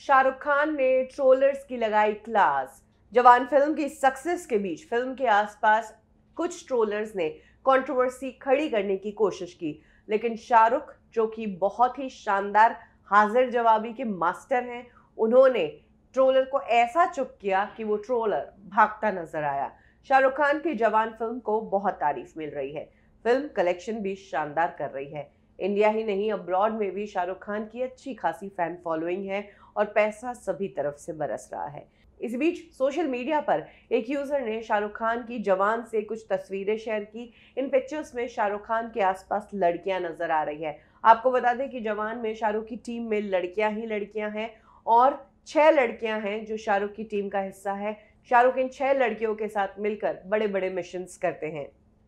शाहरुख खान ने ट्रोलर्स की लगाई क्लास जवान फिल्म की सक्सेस के बीच फिल्म के आसपास कुछ ट्रोलर्स ने कंट्रोवर्सी खड़ी करने की कोशिश की लेकिन शाहरुख जो कि बहुत ही शानदार हाजिर जवाबी के मास्टर हैं उन्होंने ट्रोलर को ऐसा चुप किया कि वो ट्रोलर भागता नजर आया शाहरुख खान की जवान फिल्म को बहुत तारीफ मिल रही है फिल्म कलेक्शन भी शानदार कर रही है इंडिया ही नहीं अब्रॉड में भी शाहरुख खान की अच्छी खासी फैन फॉलोइंग है और पैसा सभी तरफ से बरस रहा है इस बीच सोशल मीडिया पर एक यूज़र ने शाहरुख खान की जवान से कुछ तस्वीरें शेयर की इन पिक्चर्स में शाहरुख खान के आसपास लड़कियां नज़र आ रही है आपको बता दें कि जवान में शाहरुख की टीम में लड़कियां ही लड़कियां हैं और छह लड़कियां हैं जो शाहरुख की टीम का हिस्सा है शाहरुख इन छह लड़कियों के साथ मिलकर बड़े बड़े मिशंस करते हैं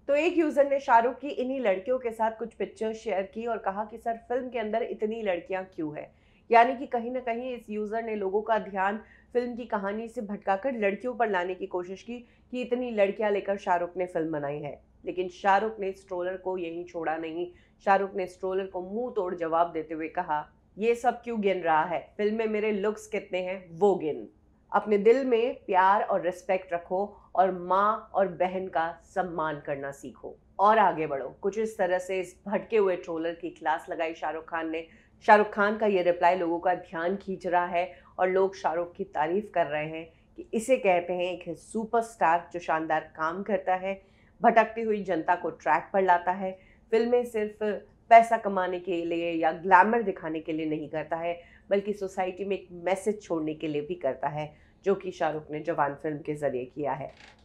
तो एक यूज़र ने शाहरुख की इन्हीं लड़कियों के साथ कुछ पिक्चर शेयर की और कहा कि सर फिल्म के अंदर इतनी लड़कियां क्यों है यानी कि कहीं ना कहीं इस यूज़र ने लोगों का ध्यान फिल्म की कहानी से भटकाकर लड़कियों पर लाने की कोशिश की कि इतनी लड़कियां लेकर शाहरुख ने फिल्म बनाई है लेकिन शाहरुख ने इस ट्रोलर को यहीं छोड़ा नहीं शाहरुख ने स्ट्रोलर को मुंह तोड़ जवाब देते हुए कहा ये सब क्यों गिन रहा है फिल्म में मेरे लुक्स कितने हैं वो गिन अपने दिल में प्यार और रिस्पेक्ट रखो और माँ और बहन का सम्मान करना सीखो और आगे बढ़ो कुछ इस तरह से इस भटके हुए ट्रोलर की क्लास लगाई शाहरुख खान ने शाहरुख खान का ये रिप्लाई लोगों का ध्यान खींच रहा है और लोग शाहरुख की तारीफ कर रहे हैं कि इसे कहते हैं एक सुपरस्टार जो शानदार काम करता है भटकती हुई जनता को ट्रैक पर लाता है फिल्में सिर्फ पैसा कमाने के लिए या ग्लैमर दिखाने के लिए नहीं करता है बल्कि सोसाइटी में एक मैसेज छोड़ने के लिए भी करता है जो कि शाहरुख ने जवान फिल्म के ज़रिए किया है